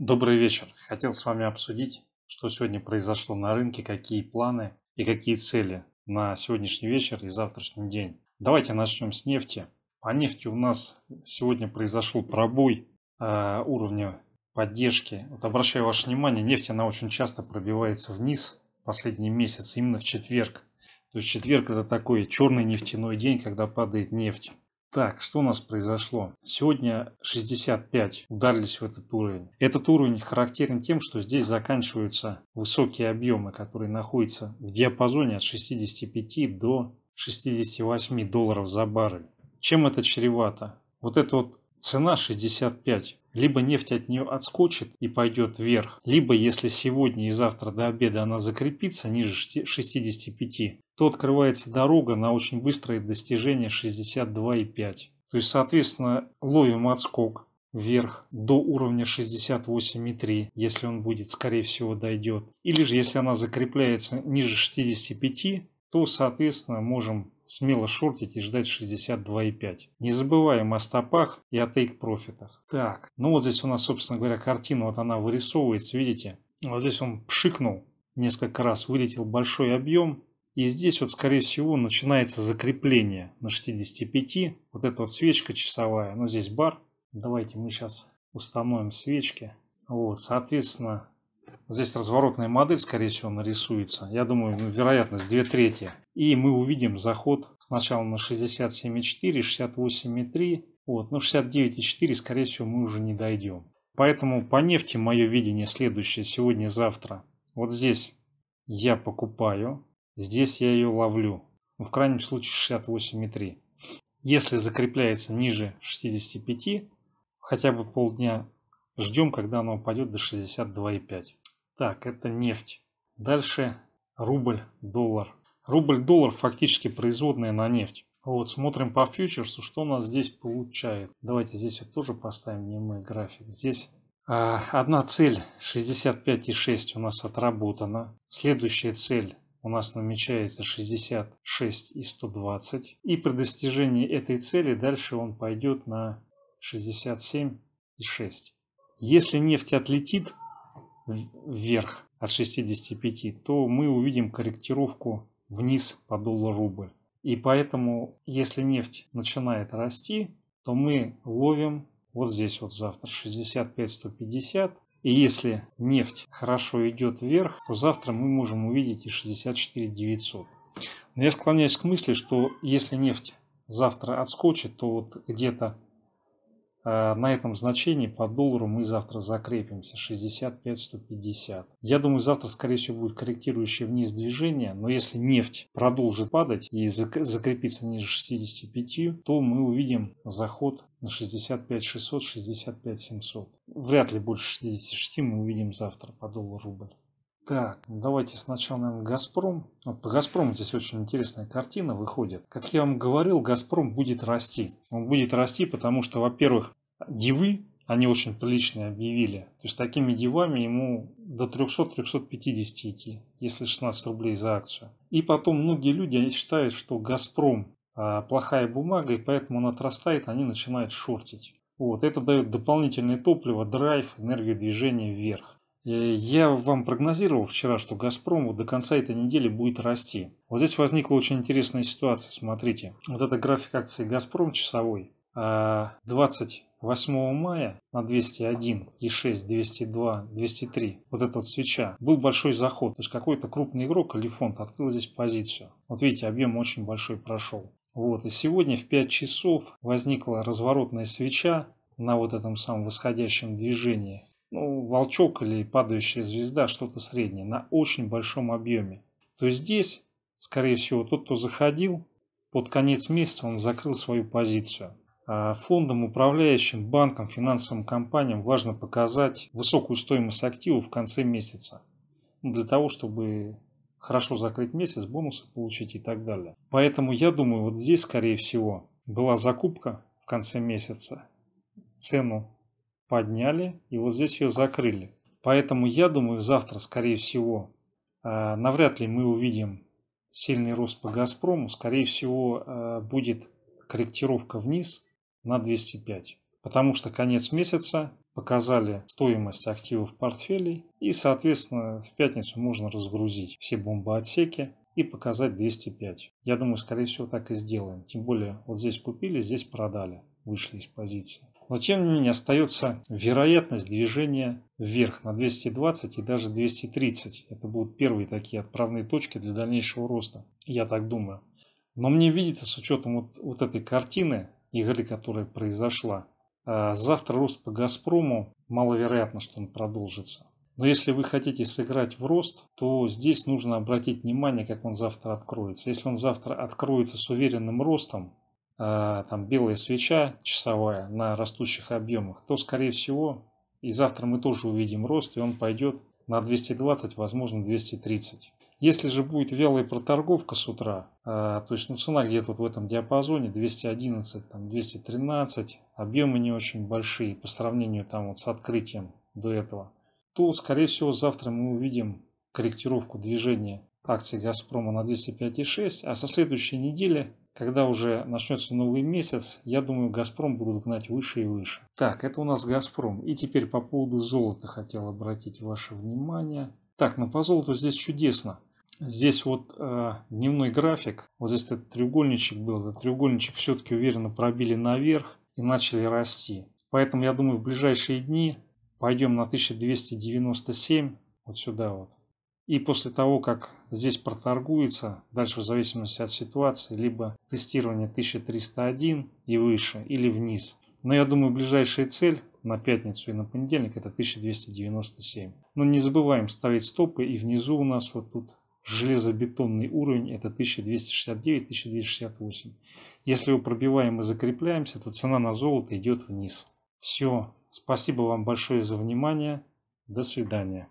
Добрый вечер. Хотел с вами обсудить, что сегодня произошло на рынке, какие планы и какие цели на сегодняшний вечер и завтрашний день. Давайте начнем с нефти. По нефти у нас сегодня произошел пробой э, уровня поддержки. Вот обращаю ваше внимание, нефть она очень часто пробивается вниз в последний месяц, именно в четверг. То есть четверг это такой черный нефтяной день, когда падает нефть. Так, что у нас произошло? Сегодня 65 ударились в этот уровень. Этот уровень характерен тем, что здесь заканчиваются высокие объемы, которые находятся в диапазоне от 65 до 68 долларов за баррель. Чем это чревато? Вот эта вот цена 65 либо нефть от нее отскочит и пойдет вверх, либо если сегодня и завтра до обеда она закрепится ниже 65, то открывается дорога на очень быстрое достижение 62,5. То есть, соответственно, ловим отскок вверх до уровня 68,3, если он будет, скорее всего, дойдет. Или же, если она закрепляется ниже 65, то, соответственно, можем смело шортить и ждать 62,5. Не забываем о стопах и о тейк-профитах. Так, ну вот здесь у нас, собственно говоря, картина, вот она вырисовывается, видите? Вот здесь он пшикнул несколько раз, вылетел большой объем, и здесь вот, скорее всего, начинается закрепление на 65. Вот эта вот свечка часовая, ну здесь бар. Давайте мы сейчас установим свечки. Вот, соответственно, здесь разворотная модель, скорее всего, нарисуется. Я думаю, ну, вероятность 2 трети. И мы увидим заход сначала на 67,4, 68,3. Вот, ну 69,4, скорее всего, мы уже не дойдем. Поэтому по нефти мое видение следующее сегодня-завтра. Вот здесь я покупаю Здесь я ее ловлю. Ну, в крайнем случае 68,3. Если закрепляется ниже 65, хотя бы полдня ждем, когда она упадет до 62,5. Так, это нефть. Дальше рубль-доллар. Рубль-доллар фактически производная на нефть. Вот, смотрим по фьючерсу, что у нас здесь получает. Давайте здесь вот тоже поставим дневной график. Здесь а, одна цель 65,6 у нас отработана. Следующая цель у нас намечается 66 и 120. И при достижении этой цели дальше он пойдет на 67 и 6. Если нефть отлетит вверх от 65, то мы увидим корректировку вниз по доллар-рубль. И поэтому, если нефть начинает расти, то мы ловим вот здесь вот завтра 65-150 и если нефть хорошо идет вверх, то завтра мы можем увидеть и 64 900. Но я склоняюсь к мысли, что если нефть завтра отскочит, то вот где-то Э, на этом значении по доллару мы завтра закрепимся 65-150. Я думаю, завтра, скорее всего, будет корректирующее вниз движение, но если нефть продолжит падать и закрепится ниже 65, то мы увидим заход на 65 600, 65 700. Вряд ли больше 66 мы увидим завтра по доллару рубль. Так, давайте сначала, наверное, «Газпром». По «Газпрому» здесь очень интересная картина выходит. Как я вам говорил, «Газпром» будет расти. Он будет расти, потому что, во-первых, дивы, они очень приличные объявили. То есть такими дивами ему до 300-350 идти, если 16 рублей за акцию. И потом многие люди считают, что «Газпром» а, плохая бумага, и поэтому он отрастает, они начинают шортить. Вот, это дает дополнительное топливо, драйв, энергию движения вверх. Э, я вам прогнозировал вчера, что «Газпром» до конца этой недели будет расти. Вот здесь возникла очень интересная ситуация. Смотрите, вот эта график акции «Газпром» часовой. 28 а, мая на 201 и 6, 202, 203, вот эта вот свеча, был большой заход. То есть какой-то крупный игрок или фонд открыл здесь позицию. Вот видите, объем очень большой прошел. Вот, и сегодня в 5 часов возникла разворотная свеча на вот этом самом восходящем движении ну, волчок или падающая звезда, что-то среднее, на очень большом объеме, то здесь, скорее всего, тот, кто заходил, под конец месяца он закрыл свою позицию. А фондам, управляющим, банкам, финансовым компаниям важно показать высокую стоимость актива в конце месяца. Ну, для того, чтобы хорошо закрыть месяц, бонусы получить и так далее. Поэтому я думаю, вот здесь, скорее всего, была закупка в конце месяца. Цену подняли и вот здесь ее закрыли. Поэтому я думаю, завтра, скорее всего, э, навряд ли мы увидим сильный рост по «Газпрому». Скорее всего, э, будет корректировка вниз на 205. Потому что конец месяца показали стоимость активов портфелей и, соответственно, в пятницу можно разгрузить все бомбоотсеки и показать 205. Я думаю, скорее всего, так и сделаем. Тем более, вот здесь купили, здесь продали, вышли из позиции но тем не менее остается вероятность движения вверх на 220 и даже 230. Это будут первые такие отправные точки для дальнейшего роста, я так думаю. Но мне видится с учетом вот, вот этой картины, игры, которая произошла, э, завтра рост по «Газпрому» маловероятно, что он продолжится. Но если вы хотите сыграть в рост, то здесь нужно обратить внимание, как он завтра откроется. Если он завтра откроется с уверенным ростом, а, там белая свеча часовая на растущих объемах, то, скорее всего, и завтра мы тоже увидим рост, и он пойдет на 220, возможно, 230. Если же будет вялая проторговка с утра, а, то есть ну, цена где-то вот в этом диапазоне 211, там, 213, объемы не очень большие по сравнению там вот с открытием до этого, то, скорее всего, завтра мы увидим корректировку движения акций «Газпрома» на 205,6, а со следующей недели когда уже начнется новый месяц, я думаю, «Газпром» будут гнать выше и выше. Так, это у нас «Газпром». И теперь по поводу золота хотел обратить ваше внимание. Так, ну по золоту здесь чудесно. Здесь вот э, дневной график, вот здесь этот треугольничек был, этот треугольничек все-таки уверенно пробили наверх и начали расти. Поэтому я думаю в ближайшие дни пойдем на 1297, вот сюда вот. И после того, как здесь проторгуется, дальше в зависимости от ситуации, либо тестирование 1301 и выше, или вниз. Но я думаю, ближайшая цель на пятницу и на понедельник это 1297. Но не забываем ставить стопы и внизу у нас вот тут железобетонный уровень это 1269-1268. Если его пробиваем и закрепляемся, то цена на золото идет вниз. Все. Спасибо вам большое за внимание. До свидания.